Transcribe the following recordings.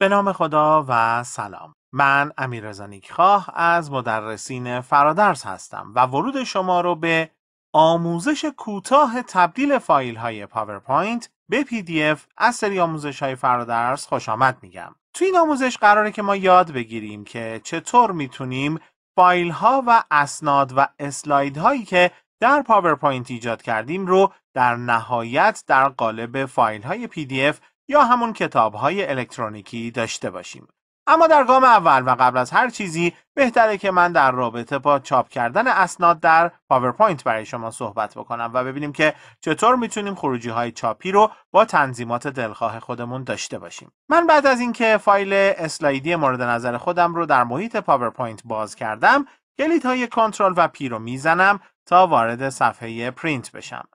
به نام خدا و سلام من امیر خواه از مدرسین فرادرس هستم و ورود شما رو به آموزش کوتاه تبدیل فایل های پاورپوینت به پی دی اف از سری آموزش های فرادرس خوش آمد میگم توی این آموزش قراره که ما یاد بگیریم که چطور میتونیم فایل ها و اسناد و اسلاید هایی که در پاورپوینت ایجاد کردیم رو در نهایت در قالب فایل های پی دی اف یا همون کتاب های الکترونیکی داشته باشیم. اما در گام اول و قبل از هر چیزی بهتره که من در رابطه با چاپ کردن اسناد در پاورپوینت برای شما صحبت بکنم و ببینیم که چطور میتونیم خروجی های چاپی رو با تنظیمات دلخواه خودمون داشته باشیم من بعد از اینکه فایل اسلایدی مورد نظر خودم رو در محیط پاورپوینت باز کردم کلیدهای های کنترل و پی رو میزنم تا وارد صفحه پرینت بشم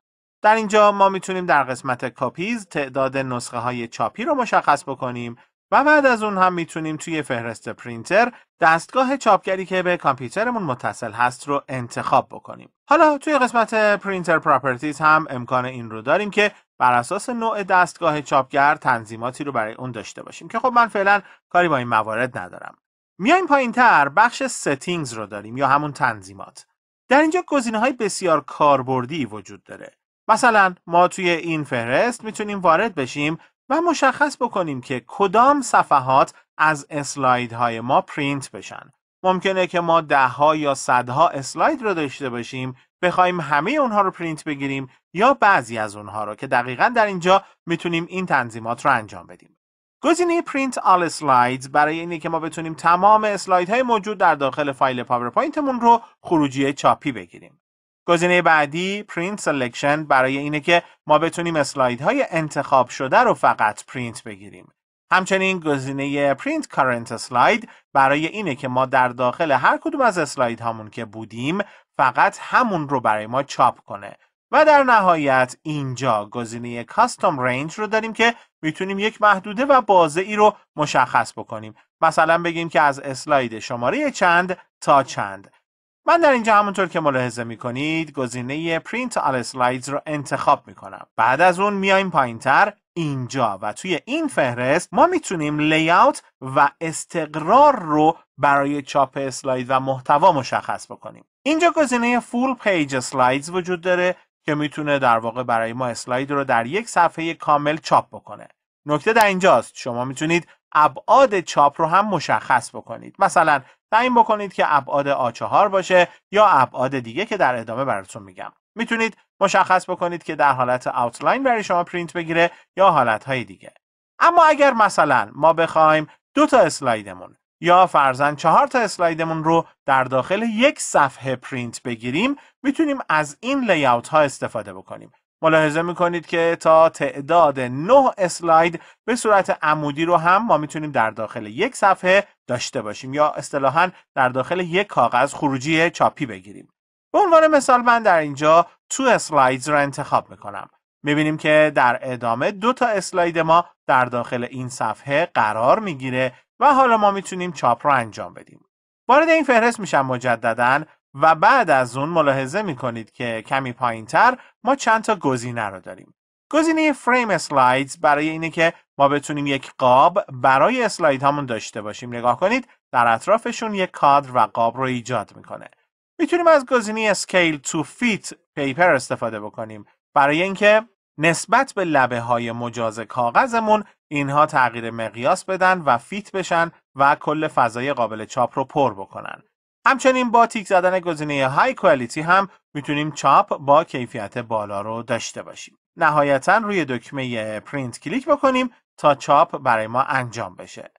در اینجا ما میتونیم در قسمت کاپیز تعداد نسخه های چاپی رو مشخص بکنیم و بعد از اون هم میتونیم توی فهرست پرینتر دستگاه چاپگری که به کامپیوترمون متصل هست رو انتخاب بکنیم. حالا توی قسمت پرینتر پراپرتیز هم امکان این رو داریم که بر اساس نوع دستگاه چاپگر تنظیماتی رو برای اون داشته باشیم که خب من فعلا کاری با این موارد ندارم. میایم پایینتر بخش ستینگز رو داریم یا همون تنظیمات. در اینجا گزینه های بسیار کاربردی وجود داره. مثلا ما توی این فهرست میتونیم وارد بشیم و مشخص بکنیم که کدام صفحات از اسلایدهای ما پرینت بشن. ممکنه که ما دهها یا صدها اسلاید رو داشته باشیم بخوایم همه اونها رو پرینت بگیریم یا بعضی از اونها رو که دقیقا در اینجا میتونیم این تنظیمات رو انجام بدیم. گزینه پرینت آل اسلایدز برای اینه که ما بتونیم تمام اسلایدهای های موجود در داخل فایل پاورپوینتمون رو خروجی چاپی بگیریم. گزینه بعدی پرینت selection برای اینه که ما بتونیم های انتخاب شده رو فقط پرینت بگیریم. همچنین گزینه پرینت کارنت اسلاید برای اینه که ما در داخل هر کدوم از اسلاید هامون که بودیم فقط همون رو برای ما چاپ کنه و در نهایت اینجا گزینه کاستوم رنج رو داریم که میتونیم یک محدوده و بازه ای رو مشخص بکنیم مثلا بگیم که از اسلاید شماره چند تا چند من در اینجا همونطور که ملاحظه میکنید گزینه پرینت آل اسلایدز رو انتخاب کنم بعد از اون میایم تر اینجا و توی این فهرست ما میتونیم لیاوت و استقرار رو برای چاپ اسلاید و محتوا مشخص بکنیم اینجا گزینه فول پیج اسلایدز وجود داره که میتونه در واقع برای ما اسلاید رو در یک صفحه کامل چاپ بکنه نکته در اینجاست شما میتونید ابعاد چاپ رو هم مشخص بکنید مثلا تعیین بکنید که ابعاد A4 باشه یا ابعاد دیگه که در ادامه براتون میگم میتونید مشخص بکنید که در حالت آوتلاین برای شما پرینت بگیره یا حالتهای دیگه اما اگر مثلا ما بخوایم دو تا اسلایدمون یا فرزن چهار تا اسلایدمون رو در داخل یک صفحه پرینت بگیریم میتونیم از این لیاوت ها استفاده بکنیم ملاحظه میکنید که تا تعداد 9 اسلاید به صورت عمودی رو هم ما میتونیم در داخل یک صفحه داشته باشیم یا اصطلاحا در داخل یک کاغذ خروجی چاپی بگیریم به عنوان مثال من در اینجا تو اسلایدز رو انتخاب میکنم میبینیم که در ادامه دو تا اسلاید ما در داخل این صفحه قرار میگیره و حالا ما میتونیم چاپ رو انجام بدیم وارد این فهرست میشم مجددا و بعد از اون ملاحظه می کنید که کمی پایین تر ما چند تا گزینه رو داریم. گزینه فریم اسلایدز برای اینه که ما بتونیم یک قاب برای اسلاید هامون داشته باشیم. نگاه کنید در اطرافشون یک کادر و قاب رو ایجاد میکنه. میتونیم از گزینه اسکیل تو فیت پیپر استفاده بکنیم برای اینکه نسبت به لبه های مجاز کاغذمون اینها تغییر مقیاس بدن و فیت بشن و کل فضای قابل چاپ رو پر بکنن. همچنین با تیک زدن گزینه های کوالیتی هم میتونیم چاپ با کیفیت بالا رو داشته باشیم. نهایتا روی دکمه پرینت کلیک بکنیم تا چاپ برای ما انجام بشه.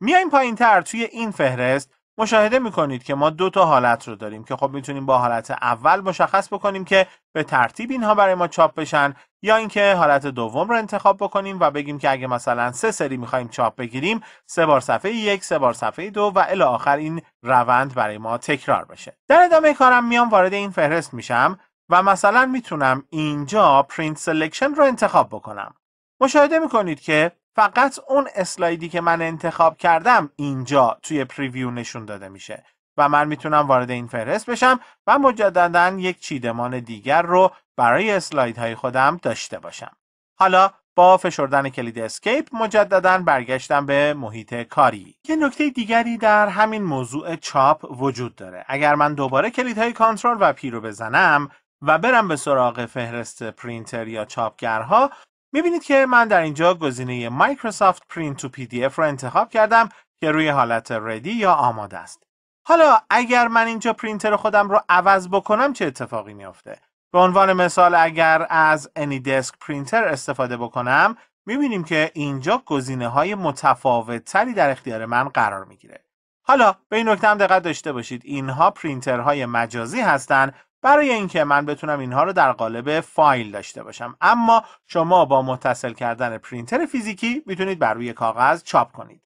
میایم پایین تر توی این فهرست مشاهده میکنید که ما دو تا حالت رو داریم که خب میتونیم با حالت اول مشخص بکنیم که به ترتیب اینها برای ما چاپ بشن یا اینکه حالت دوم رو انتخاب بکنیم و بگیم که اگه مثلا سه سری میخوایم چاپ بگیریم سه بار صفحه یک سه بار صفحه دو و الی آخر این روند برای ما تکرار بشه در ادامه کارم میام وارد این فهرست میشم و مثلا میتونم اینجا پرینت سلکشن رو انتخاب بکنم مشاهده میکنید که فقط اون اسلایدی که من انتخاب کردم اینجا توی پریویو نشون داده میشه و من میتونم وارد این فهرست بشم و مجددا یک چیدمان دیگر رو برای اسلایدهای خودم داشته باشم حالا با فشردن کلید اسکیپ مجددا برگشتم به محیط کاری یه نکته دیگری در همین موضوع چاپ وجود داره اگر من دوباره کلیدهای کنترل و پی رو بزنم و برم به سراغ فهرست پرینتر یا چاپگرها میبینید که من در اینجا گزینه Microsoft Print to PDF را رو انتخاب کردم که روی حالت ردی یا آماده است. حالا اگر من اینجا پرینتر خودم رو عوض بکنم چه اتفاقی میافته؟ به عنوان مثال اگر از AnyDesk پرینتر استفاده بکنم میبینیم که اینجا گزینه های متفاوت تری در اختیار من قرار میگیره. حالا به این نکته هم دقت داشته باشید اینها پرینترهای مجازی هستند برای اینکه من بتونم اینها رو در قالب فایل داشته باشم اما شما با متصل کردن پرینتر فیزیکی میتونید بر روی کاغذ چاپ کنید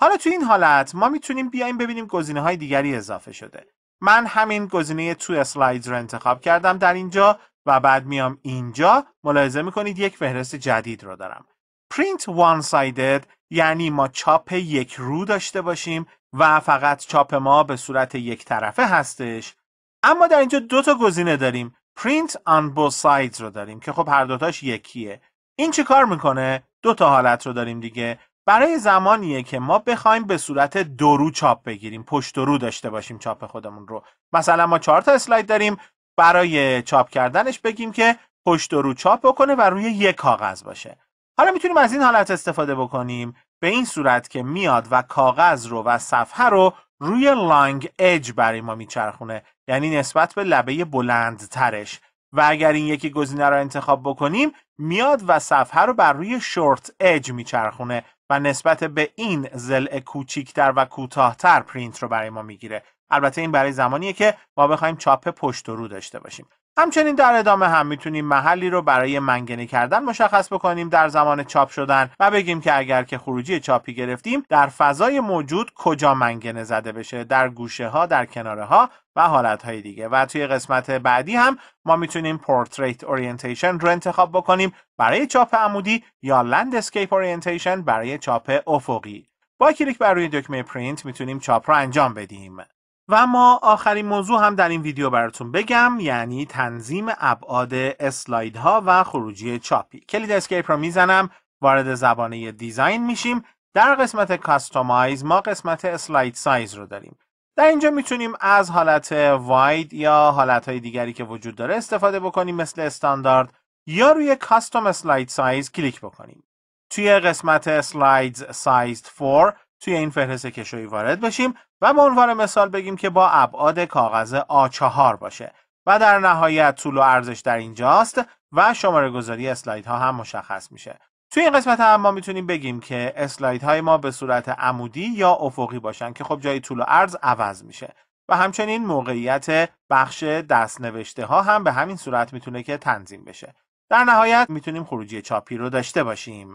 حالا تو این حالت ما میتونیم بیایم ببینیم گزینه های دیگری اضافه شده من همین گزینه تو اسلاید رو انتخاب کردم در اینجا و بعد میام اینجا ملاحظه میکنید یک فهرست جدید رو دارم پرینت وان sided یعنی ما چاپ یک رو داشته باشیم و فقط چاپ ما به صورت یک طرفه هستش اما در اینجا دو تا گزینه داریم print on both sides رو داریم که خب هر دوتاش یکیه این چی کار میکنه دو تا حالت رو داریم دیگه برای زمانیه که ما بخوایم به صورت درو چاپ بگیریم پشت رو داشته باشیم چاپ خودمون رو مثلا ما چهار تا اسلاید داریم برای چاپ کردنش بگیم که پشت رو چاپ بکنه و روی یک کاغذ باشه حالا میتونیم از این حالت استفاده بکنیم به این صورت که میاد و کاغذ رو و صفحه رو روی لانگ اج برای ما میچرخونه یعنی نسبت به لبه بلندترش و اگر این یکی گزینه رو انتخاب بکنیم میاد و صفحه رو بر روی شورت اج میچرخونه و نسبت به این زل کوچیکتر و کوتاهتر پرینت رو برای ما میگیره البته این برای زمانیه که ما بخوایم چاپ پشت و رو داشته باشیم همچنین در ادامه هم میتونیم محلی رو برای منگنه کردن مشخص بکنیم در زمان چاپ شدن و بگیم که اگر که خروجی چاپی گرفتیم در فضای موجود کجا منگنه زده بشه در گوشه ها در کناره ها و حالت های دیگه و توی قسمت بعدی هم ما میتونیم پورتریت اورینتیشن رو انتخاب بکنیم برای چاپ عمودی یا اسکیپ اورینتیشن برای چاپ افقی با کلیک بر روی دکمه پرینت میتونیم چاپ رو انجام بدیم و ما آخرین موضوع هم در این ویدیو براتون بگم یعنی تنظیم ابعاد اسلایدها و خروجی چاپی کلید اسکیپ رو میزنم وارد زبانه دیزاین میشیم در قسمت کاستومایز ما قسمت اسلاید سایز رو داریم در اینجا میتونیم از حالت واید یا حالت های دیگری که وجود داره استفاده بکنیم مثل استاندارد یا روی کاستوم اسلاید سایز کلیک بکنیم توی قسمت سلایدز سایز 4 توی این فهرست کشویی وارد بشیم و به عنوان مثال بگیم که با ابعاد کاغذ A4 باشه و در نهایت طول و ارزش در اینجاست و شماره گذاری اسلاید ها هم مشخص میشه توی این قسمت هم ما میتونیم بگیم که اسلاید های ما به صورت عمودی یا افقی باشن که خب جای طول و عرض عوض میشه و همچنین موقعیت بخش دست نوشته ها هم به همین صورت میتونه که تنظیم بشه در نهایت میتونیم خروجی چاپی رو داشته باشیم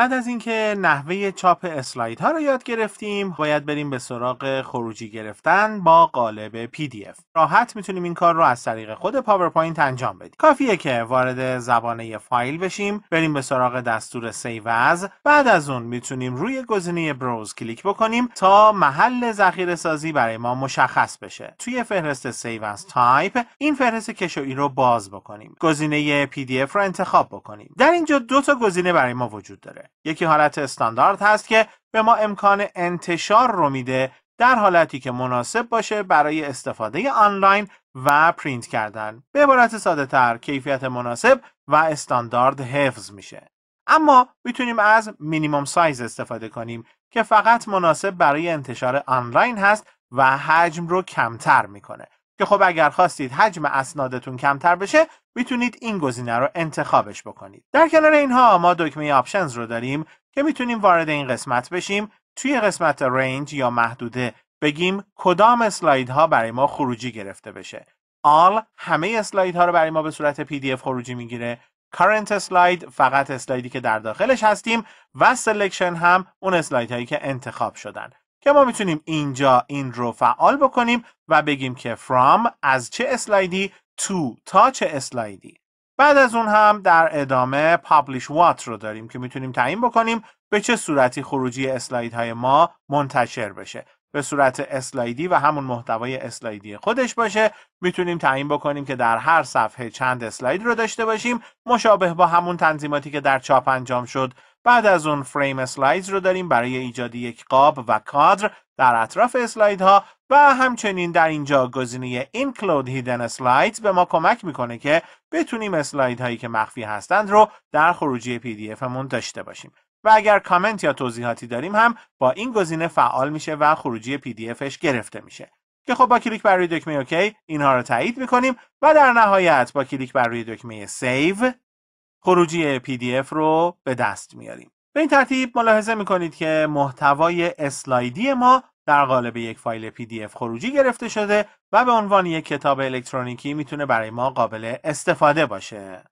بعد از اینکه نحوه چاپ اسلاید ها رو یاد گرفتیم باید بریم به سراغ خروجی گرفتن با قالب PDF راحت میتونیم این کار رو از طریق خود پاورپوینت انجام بدیم کافیه که وارد زبانه فایل بشیم بریم به سراغ دستور سیو از بعد از اون میتونیم روی گزینه بروز کلیک بکنیم تا محل ذخیره سازی برای ما مشخص بشه توی فهرست سیو از تایپ این فهرست کشویی رو باز بکنیم گزینه PDF رو انتخاب بکنیم در اینجا دو تا گزینه برای ما وجود داره یکی حالت استاندارد هست که به ما امکان انتشار رو میده در حالتی که مناسب باشه برای استفاده آنلاین و پرینت کردن به عبارت ساده تر کیفیت مناسب و استاندارد حفظ میشه اما میتونیم از مینیمم سایز استفاده کنیم که فقط مناسب برای انتشار آنلاین هست و حجم رو کمتر میکنه که خب اگر خواستید حجم اسنادتون کمتر بشه میتونید این گزینه رو انتخابش بکنید در کنار اینها ما دکمه آپشنز رو داریم که میتونیم وارد این قسمت بشیم توی قسمت رنج یا محدوده بگیم کدام اسلاید ها برای ما خروجی گرفته بشه آل همه اسلاید ها رو برای ما به صورت پی دی اف خروجی میگیره current اسلاید فقط اسلایدی که در داخلش هستیم و سلکشن هم اون اسلایدهایی هایی که انتخاب شدن که ما میتونیم اینجا این رو فعال بکنیم و بگیم که from از چه اسلایدی to تا چه اسلایدی بعد از اون هم در ادامه publish what رو داریم که میتونیم تعیین بکنیم به چه صورتی خروجی اسلاید های ما منتشر بشه به صورت اسلایدی و همون محتوای اسلایدی خودش باشه میتونیم تعیین بکنیم که در هر صفحه چند اسلاید رو داشته باشیم مشابه با همون تنظیماتی که در چاپ انجام شد بعد از اون فریم اسلاید رو داریم برای ایجاد یک قاب و کادر در اطراف اسلاید ها و همچنین در اینجا گزینه اینکلود هیدن اسلاید به ما کمک میکنه که بتونیم اسلاید هایی که مخفی هستند رو در خروجی پی دی افمون داشته باشیم و اگر کامنت یا توضیحاتی داریم هم با این گزینه فعال میشه و خروجی پی دی افش گرفته میشه که خب با کلیک بر روی دکمه اوکی اینها رو تایید میکنیم و در نهایت با کلیک بر روی دکمه سیو خروجی PDF رو به دست میاریم. به این ترتیب ملاحظه میکنید که محتوای اسلایدی ما در قالب یک فایل PDF خروجی گرفته شده و به عنوان یک کتاب الکترونیکی میتونه برای ما قابل استفاده باشه.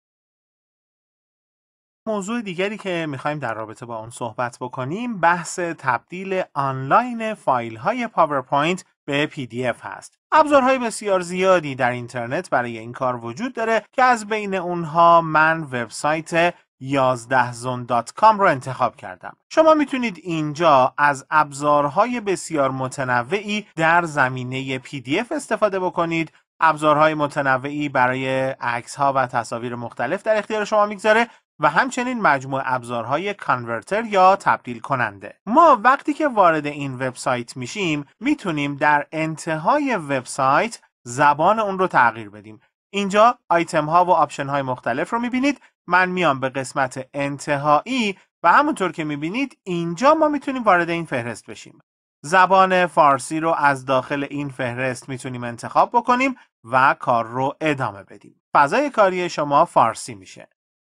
موضوع دیگری که میخوایم در رابطه با اون صحبت بکنیم بحث تبدیل آنلاین فایل های پاورپوینت به PDF هست. ابزارهای بسیار زیادی در اینترنت برای این کار وجود داره که از بین اونها من وبسایت 11zone.com رو انتخاب کردم. شما میتونید اینجا از ابزارهای بسیار متنوعی در زمینه PDF استفاده بکنید ابزارهای متنوعی برای عکس ها و تصاویر مختلف در اختیار شما میگذاره و همچنین مجموع ابزارهای کانورتر یا تبدیل کننده ما وقتی که وارد این وبسایت میشیم میتونیم در انتهای وبسایت زبان اون رو تغییر بدیم اینجا آیتم ها و آپشن های مختلف رو میبینید من میام به قسمت انتهایی و همونطور که میبینید اینجا ما میتونیم وارد این فهرست بشیم زبان فارسی رو از داخل این فهرست میتونیم انتخاب بکنیم و کار رو ادامه بدیم فضای کاری شما فارسی میشه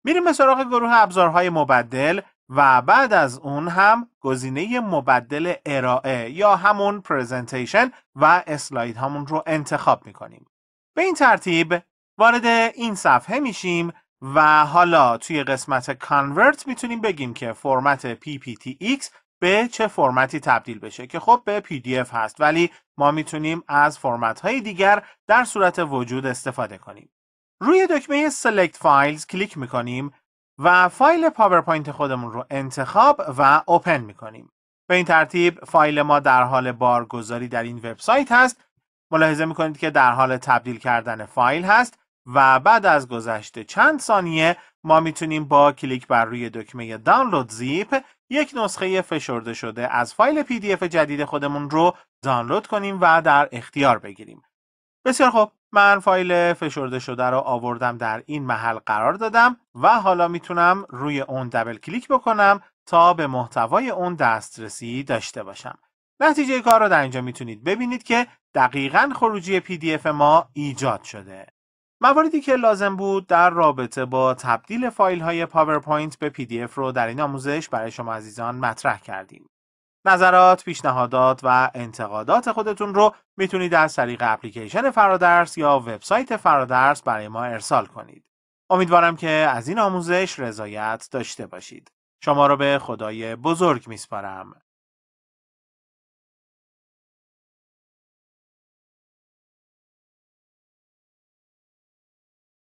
میریم به سراغ گروه ابزارهای مبدل و بعد از اون هم گزینه مبدل ارائه یا همون پریزنتیشن و اسلاید همون رو انتخاب میکنیم. به این ترتیب وارد این صفحه میشیم و حالا توی قسمت کانورت میتونیم بگیم که فرمت PPTX به چه فرمتی تبدیل بشه که خب به PDF هست ولی ما میتونیم از فرمت های دیگر در صورت وجود استفاده کنیم. روی دکمه Select Files کلیک میکنیم و فایل پاورپوینت خودمون رو انتخاب و اوپن میکنیم. به این ترتیب فایل ما در حال بارگذاری در این وبسایت هست. ملاحظه میکنید که در حال تبدیل کردن فایل هست و بعد از گذشت چند ثانیه ما میتونیم با کلیک بر روی دکمه دانلود زیپ یک نسخه فشرده شده از فایل PDF جدید خودمون رو دانلود کنیم و در اختیار بگیریم. بسیار خب من فایل فشرده شده رو آوردم در این محل قرار دادم و حالا میتونم روی اون دبل کلیک بکنم تا به محتوای اون دسترسی داشته باشم نتیجه کار رو در اینجا میتونید ببینید که دقیقا خروجی اف ما ایجاد شده مواردی که لازم بود در رابطه با تبدیل فایل های پاورپوینت به اف رو در این آموزش برای شما عزیزان مطرح کردیم نظرات، پیشنهادات و انتقادات خودتون رو میتونید از طریق اپلیکیشن فرادرس یا وبسایت فرادرس برای ما ارسال کنید. امیدوارم که از این آموزش رضایت داشته باشید. شما را به خدای بزرگ میسپارم.